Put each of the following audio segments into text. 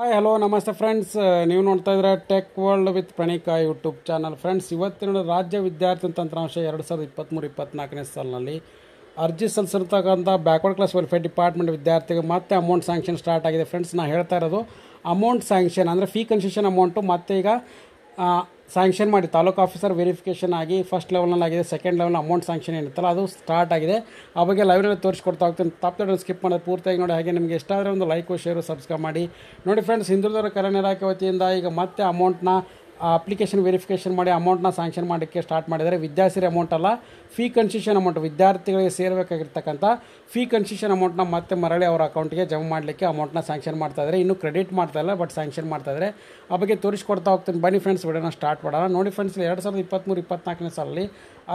hi hello ನಮಸ್ತೆ friends ನೀವು ನೋಡ್ತಾ ಇದ್ದೀರಾ tech world with Pranika YouTube channel friends ಇವತ್ತಿನ ರಾಜ್ಯ ವಿದ್ಯಾರ್ಥಿ ತಂತ್ರಾಂಶ ಎರಡು ಸಾವಿರದ ಇಪ್ಪತ್ತ್ಮೂರು ಇಪ್ಪತ್ತ್ನಾಲ್ಕನೇ ಸಾಲಿನಲ್ಲಿ ಅರ್ಜಿ ಸಲ್ಲಿಸಿರ್ತಕ್ಕಂಥ ಬ್ಯಾಕ್ವರ್ಡ್ ಕ್ಲಾಸ್ ವೆಲ್ಫೇರ್ ಡಿಪಾರ್ಟ್ಮೆಂಟ್ ವಿದ್ಯಾರ್ಥಿಗೆ ಮತ್ತೆ ಅಮೌಂಟ್ ಸ್ಯಾಂಕ್ಷನ್ ಸ್ಟಾರ್ಟ್ ಆಗಿದೆ ಫ್ರೆಂಡ್ಸ್ ನಾನು ಹೇಳ್ತಾ ಇರೋದು ಅಮೌಂಟ್ ಸ್ಯಾಂಕ್ಷನ್ ಅಂದರೆ ಫೀ ಕನ್ಸೆಷನ್ ಅಮೌಂಟು ಮತ್ತೆ ಈಗ ಸ್ಯಾಂಕ್ಷನ್ ಮಾಡಿ ತಾಲೂಕು ಆಫೀಸರ್ ವೆರಿಫಿಕೇಷನ್ ಆಗಿ ಫಸ್ಟ್ ಲೆವೆಲ್ನಲ್ಲಿ ಆಗಿದೆ ಸೆಕೆಂಡ್ ಲೆವೆಲ್ ಅಮೌಂಟ್ ಸ್ಯಾಂಕ್ಷನ್ ಏನಿತ್ತಲ್ಲ ಅದು ಸ್ಟಾರ್ಟ್ ಆಗಿದೆ ಆ ಬಗ್ಗೆ ಲೈವ್ನಲ್ಲಿ ತೋರಿಸ್ಕೊಡ್ತಾ ಹೋಗ್ತೀನಿ ತಪ್ಪದೆ ಸ್ಕಿಪ್ ಮಾಡೋದು ಪೂರ್ತಿಯಾಗಿ ನೋಡಿ ಹಾಗೆ ನಿಮಗೆ ಇಷ್ಟ ಆದರೆ ಒಂದು ಲೈಕು ಶೇರು ಸಬ್ಸ್ಕ್ರೈಬ್ ಮಾಡಿ ನೋಡಿ ಫ್ರೆಂಡ್ಸ್ ಹಿಂದುಳಿದವರ ಕರೆ ಇಲಾಖೆ ವತಿಯಿಂದ ಈಗ ಮತ್ತೆ ಅಮೌಂಟ್ನ ಆ ಅಪ್ಲಿಕೇಶನ್ ವೆರಿಫಿಕೇಷನ್ ಮಾಡಿ ಅಮೌಂಟ್ನ ಸ್ಯಾಂಕ್ಷನ್ ಮಾಡೋಕ್ಕೆ ಸ್ಟಾರ್ಟ್ ಮಾಡಿದರೆ ವಿದ್ಯಾಸಿರಿ ಅಮೌಂಟ್ ಅಲ್ಲ ಫೀ ಕನ್ಸಿಷನ್ ಅಮೌಂಟ್ ವಿದ್ಯಾರ್ಥಿಗಳಿಗೆ ಸೇರಬೇಕಾಗಿರ್ತಕ್ಕಂಥ ಫೀ ಕನ್ಸಿಷನ್ ಅಮೌಂಟ್ನ ಮತ್ತೆ ಮರಳಿ ಅವರ ಅಕೌಂಟ್ಗೆ ಜಮಾ ಮಾಡಲಿಕ್ಕೆ ಅಮೌಂಟ್ನ ಸ್ಯಾಂಕ್ಷನ್ ಮಾಡ್ತಾ ಇದ್ದಾರೆ ಇನ್ನೂ ಕ್ರೆಡಿಟ್ ಮಾಡ್ತಾ ಇಲ್ಲ ಬಟ್ ಸ್ಯಾಂಕ್ಷನ್ ಮಾಡ್ತಾ ಇದ್ದಾರೆ ಆ ಬಗ್ಗೆ ತೋರಿಸ್ಕೊಡ್ತಾ ಹೋಗ್ತೀನಿ ಬನ್ನಿ ಫ್ರೆಂಡ್ಸ್ ವಿಡಿಯೋನ ಸ್ಟಾರ್ಟ್ ಮಾಡೋಣ ನೋಡಿ ಫ್ರೆಂಡ್ಸ್ ಎರಡು ಸಾವಿರದ ಇಪ್ಪತ್ತ್ಮೂರು ಇಪ್ಪತ್ನಾಲ್ಕನೇ ಸಾಲಲ್ಲಿ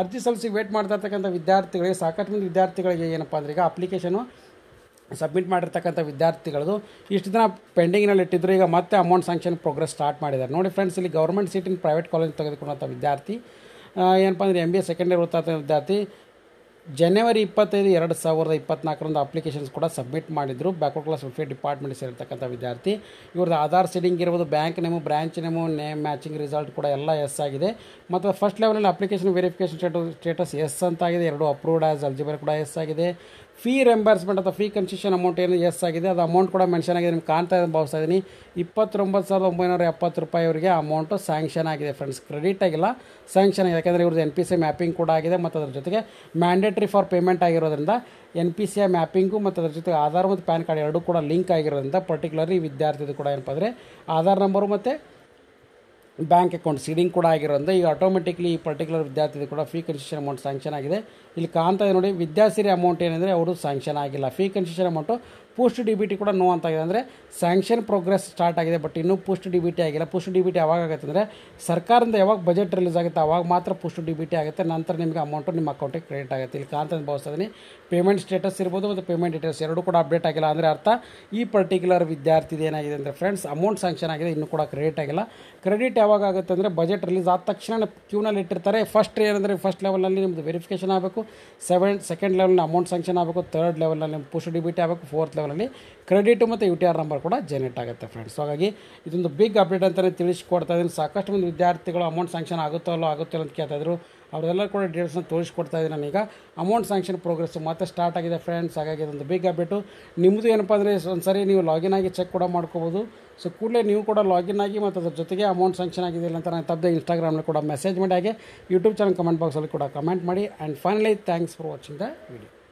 ಅರ್ಜಿ ಸಲ್ಲಿಸಿ ವೇಟ್ ಮಾಡ್ತಾ ಇರ್ತಕ್ಕಂಥ ವಿದ್ಯಾರ್ಥಿಗಳಿಗೆ ಸಾಕಷ್ಟು ವಿದ್ಯಾರ್ಥಿಗಳಿಗೆ ಏನಪ್ಪ ಅಂದ್ರೆ ಈಗ ಅಪ್ಲಿಕೇಶನು ಸಬ್ಮಿಟ್ ಮಾಡಿರ್ತಕ್ಕಂಥ ವಿದ್ಯಾರ್ಥಿಗಳದು ಇಷ್ಟು ದಿನ ಪೆಂಡಿಂಗ್ನಲ್ಲಿ ಇಟ್ಟಿದ್ರು ಈಗ ಮತ್ತೆ ಅಮೌಂಟ್ ಸ್ಯಾಂಕ್ಷನ್ ಪ್ರೋಗ್ರೆಸ್ ಸ್ಟಾರ್ಟ್ ಮಾಡಿದ್ದಾರೆ ನೋಡಿ ಫ್ರೆಂಡ್ಸ್ ಇಲ್ಲಿ ಗೌರ್ಮೆಂಟ್ ಸೀಟಿನ ಪ್ರೈವೇಟ್ ಕಾಲೇಜ್ ತೆಗೆದುಕೊಂಡಂಥ ವಿದ್ಯಾರ್ಥಿ ಏನಪ್ಪ ಅಂದರೆ M B A second year ಓದ್ತಾ ವಿದ್ಯಾರ್ಥಿ ಜನವರಿ ಇಪ್ಪತ್ತೈದು ಎರಡು ಸಾವಿರದ ಇಪ್ಪತ್ನಾಲ್ಕರಂದು ಅಪ್ಲಿಕೇಶನ್ಸ್ ಕೂಡ ಸಬ್ಮಿಟ್ ಮಾಡಿದರು ಬ್ಯಾಕ್ವರ್ಡ್ ಕ್ಲಾಸ್ ವೆಲ್ಫೇರ್ ಡಿಪಾರ್ಟ್ಮೆಂಟ್ ಸೇರಿರ್ತಕ್ಕಂಥ ವಿದ್ಯಾರ್ಥಿ ಇವ್ರದ್ದು ಆಧಾರ್ ಸೀಡಿಂಗ್ ಇರ್ಬೋದು bank name branch name name matching result ಕೂಡ ಎಲ್ಲ ಎಸ್ ಆಗಿದೆ ಮತ್ತು ಫಸ್ಟ್ ಲೆವೆಲಲ್ಲಿ application verification status status yes ಅಂತ ಆಗಿದೆ ಎರಡು ಅಪ್ರೂವ್ಡ್ ಆಸ್ ಎಲಿಜಿಬಲ್ ಕೂಡ ಎಸ್ ಆಗಿದೆ ಫೀ ರೆಂಬರ್ಸ್ಮೆಂಟ್ ಅಥವಾ ಫೀ ಕನ್ಸೆಷನ್ ಅಮೌಂಟ್ ಏನು ಎಸ್ ಆಗಿದೆ ಅದು ಅಮೌಂಟ್ ಕೂಡ ಮೆನ್ಷನ್ ಆಗಿದೆ ನಿಮ್ಗೆ ಕಾಣ್ತಾ ಭಾವಿಸ್ತಾ ಇದ್ದೀನಿ ಇಪ್ಪತ್ತೊಂಬತ್ತು ಸಾವಿರದ ಒಂಬೈನೂರ ಎಪ್ಪತ್ತು ರೂಪಾಯಿ ಅವರಿಗೆ ಅಮೌಂಟು ಸ್ಯಾಂಕ್ಷನ್ ಆಗಿದೆ ಫ್ರೆಂಡ್ಸ್ ಕ್ರೆಡಿಟ್ ಆಗಿಲ್ಲ ಸ್ಯಾಂಕ್ಷನ್ ಆಗಿದೆ ಯಾಕಂದರೆ ಇವ್ರದ್ದು ಎನ್ ಪಿ ಸಿ ಮ್ಯಾಪಿಂಗ್ ಕೂಡ ಆಗಿದೆ ಮತ್ತು ಅದ್ರ ಜೊತೆಗೆ ಮ್ಯಾಂಡೇಟ್ರಿ ಫಾರ್ ಪೇಮೆಂಟ್ ಆಗಿರೋದ್ರಿಂದ ಎನ್ ಪಿ ಸಿ ಮ್ಯಾಪಿಂಗು ಮತ್ತು ಅದರ ಜೊತೆಗೆ ಆಧಾರ್ ಮತ್ತು ಪ್ಯಾನ್ ಕಾರ್ಡ್ ಎರಡೂ ಕೂಡ ಲಿಂಕ್ ಆಗಿರೋದ್ರಿಂದ ಪರ್ಟಿಕ್ಯುಲರ್ಲಿ ವಿದ್ಯಾರ್ಥಿದು ಕೂಡ ಏನಪ್ಪ ಅಂದರೆ ಆಧಾರ್ ನಂಬರು ಮತ್ತು ಬ್ಯಾಂಕ್ ಅಕೌಂಟ್ ಸೀಡಿಂಗ್ ಕೂಡ ಆಗಿರೋದ್ರಿಂದ ಈಗ ಆಟೋಮೆಟಿಕ್ಲಿ ಈ ಪರ್ಟಿಕ್ಯುಲರ್ ವಿದ್ಯಾರ್ಥಿ ಕೂಡ ಫೀ ಕನ್ಸೆಷನ್ ಅಮೌಂಟ್ ಸ್ಯಾಂಕ್ಷನ್ ಆಗಿದೆ ಇಲ್ಲಿ ಕಾಣ್ತಾ ಇದೆ ನೋಡಿ ವಿದ್ಯಾಸಿರಿ ಅಮೌಂಟ್ ಏನಂದರೆ ಅವರು ಸ್ಯಾಂಕ್ಷನ್ ಆಗಿಲ್ಲ fee concession amount post D B T ಕೂಡ ನೋ ಅಂತ ಇದೆ ಅಂದರೆ ಸ್ಯಾಂಕ್ಷನ್ ಪ್ರೋಗ್ರೆಸ್ ಸ್ಟಾರ್ಟ್ ಆಗಿದೆ ಬಟ್ ಇನ್ನೂ ಪೋಸ್ಟ್ ಡಿ ಬಿ ಟಿ ಆಗಿಲ್ಲ ಪೋಸ್ಟ್ ಡಿ ಬಿ ಟಿ ಯಾವಾಗ ಆಗುತ್ತೆ ಅಂದರೆ ಸರ್ಕಾರದಿಂದ ಯಾವಾಗ ಬಜೆಟ್ ರಿಲೀಸ್ ಆಗುತ್ತೆ ಆವಾಗ ಮಾತ್ರ ಪೋಸ್ಟ್ ಡಿ ಬಿ ಟಿ ಆಗುತ್ತೆ ನಂತರ ನಿಮಗೆ ಅಮೌಂಟು ನಿಮ್ಮ ಅಕೌಂಟಿಗೆ ಕ್ರೆಡಿಟ್ ಆಗುತ್ತೆ ಇಲ್ಲಿ ಕಾಣ್ತಾ ಭಾವಿಸ್ತಾ ಪೇಮೆಂಟ್ ಸ್ಟೇಟಸ್ ಇರ್ಬೋದು ಮತ್ತು ಪೇಮೆಂಟ್ ಡೀಟೇಲ್ಸ್ ಎರಡೂ ಕೂಡ ಅಪ್ಡೇಟ್ ಆಗಿಲ್ಲ ಅಂದರೆ ಅರ್ಥ ಈ ಪರ್ಟಿಕ್ಯುಲರ್ ವಿದ್ಯಾರ್ಥಿದ ಏನಾಗಿದೆ ಅಂದರೆ ಫ್ರೆಂಡ್ಸ್ ಅಮೌಂಟ್ ಸ್ಯಾಂಕ್ಷನ್ ಆಗಿದೆ ಇನ್ನೂ ಕೂಡ ಕ್ರೆಡಿಟ್ ಆಗಿಲ್ಲ ಕ್ರೆಡಿಟ್ ಯಾವಾಗ ಆಗುತ್ತೆ ಅಂದರೆ ಬಜೆಟ್ ರಿಲೀಸ್ ಆದ ತಕ್ಷಣ ಕ್ಯೂನಲ್ಲಿ ಇಟ್ಟಿರ್ತಾರೆ ಫಸ್ಟ್ ಏನಂದರೆ ಫಸ್ಟ್ ಲೆವೆಲಲ್ಲಿ ನಿಮ್ಮದು ವೆರಿಫಿಕೇಷನ್ ಆಗಬೇಕು ಸೆವೆನ್ ಸೆಕೆಂಡ್ ಲೆವೆಲ್ನ ಅಮೌಂಟ್ ಸ್ಯಾಂಕ್ಷನ್ ಆಗಬೇಕು ತರ್ಡ್ ಲೆವೆಲಲ್ಲಿ ನಿಮ್ಮ ಪುಷ್ ಡಿಬಿಟಿ ಆಗಬೇಕು ಫೋರ್ತ್ ಲೆವೆಲಲ್ಲಿ ಕ್ರೆಡಿಟ್ ಮತ್ತು ಯು ಟಿ ಆರ್ ನಂಬರ್ ಕೂಡ ಜನರೇಟ್ ಆಗುತ್ತೆ ಫ್ರೆಂಡ್ಸ್ ಹಾಗಾಗಿ ಇದೊಂದು ಬಿಗ್ ಅಪ್ಡೇಟ್ ಅಂತಲೇ ತಿಳಿಸಿಕೊಡ್ತಾ ಇದ್ದೀನಿ ಸಾಕಷ್ಟು ಮಂದಿ ವಿದ್ಯಾರ್ಥಿಗಳು ಅಮೌಂಟ್ ಸ್ಯಾಂಕ್ಷನ್ ಆಗುತ್ತೋ ಅಲ್ಲೋ ಆಗುತ್ತೋ ಅಂತ ಇದ್ರು ಅವರೆಲ್ಲ ಕೂಡ ಡೀಟೇಲ್ಸ್ನ ತೋರಿಸ್ಕೊಡ್ತಾ ಇದ್ದೀನಿ ನಾನೀಗ ಅಮೌಂಟ್ ಸ್ಯಾಂಕ್ಷನ್ ಪ್ರೋಗ್ರೆಸ್ಸು ಮತ್ತೆ ಸ್ಟಾರ್ಟ್ ಆಗಿದೆ ಫ್ರೆಂಡ್ಸ್ ಹಾಗಾಗಿ ಅದೊಂದು ಬಿಗ್ ಬಿಟ್ಟು ನಿಮ್ಮದು ಏನಪ್ಪ ಅಂದರೆ ಒಂದು ಸರಿ ನೀವು ಲಾಗಿನ್ ಆಗಿ ಚೆಕ್ ಕೂಡ ಮಾಡ್ಕೋಬೋದು ಸೊ ಕೂಡಲೇ ನೀವು ಕೂಡ ಲಾಗಿನ್ ಆಗಿ ಮತ್ತು ಅದ್ರ ಜೊತೆಗೆ ಅಮೌಂಟ್ ಸ್ಯಾಂಕ್ಷನ್ ಆಗಿದೆ ಇಲ್ಲ ಅಂತ ನಾನು ತಪ್ಪದೆ ಇನ್ಸ್ಟಾಗ್ರಾಮಲ್ಲಿ ಕೂಡ ಮೆಸೇಜ್ ಮಾಡಿ ಹಾಗೆ ಯೂಟ್ಯೂಬ್ ಚಾನಲ್ ಕಮೆಂಟ್ ಬಾಕ್ಸಲ್ಲಿ ಕೂಡ ಕಮೆಂಟ್ ಮಾಡಿ and finally thanks for watching the video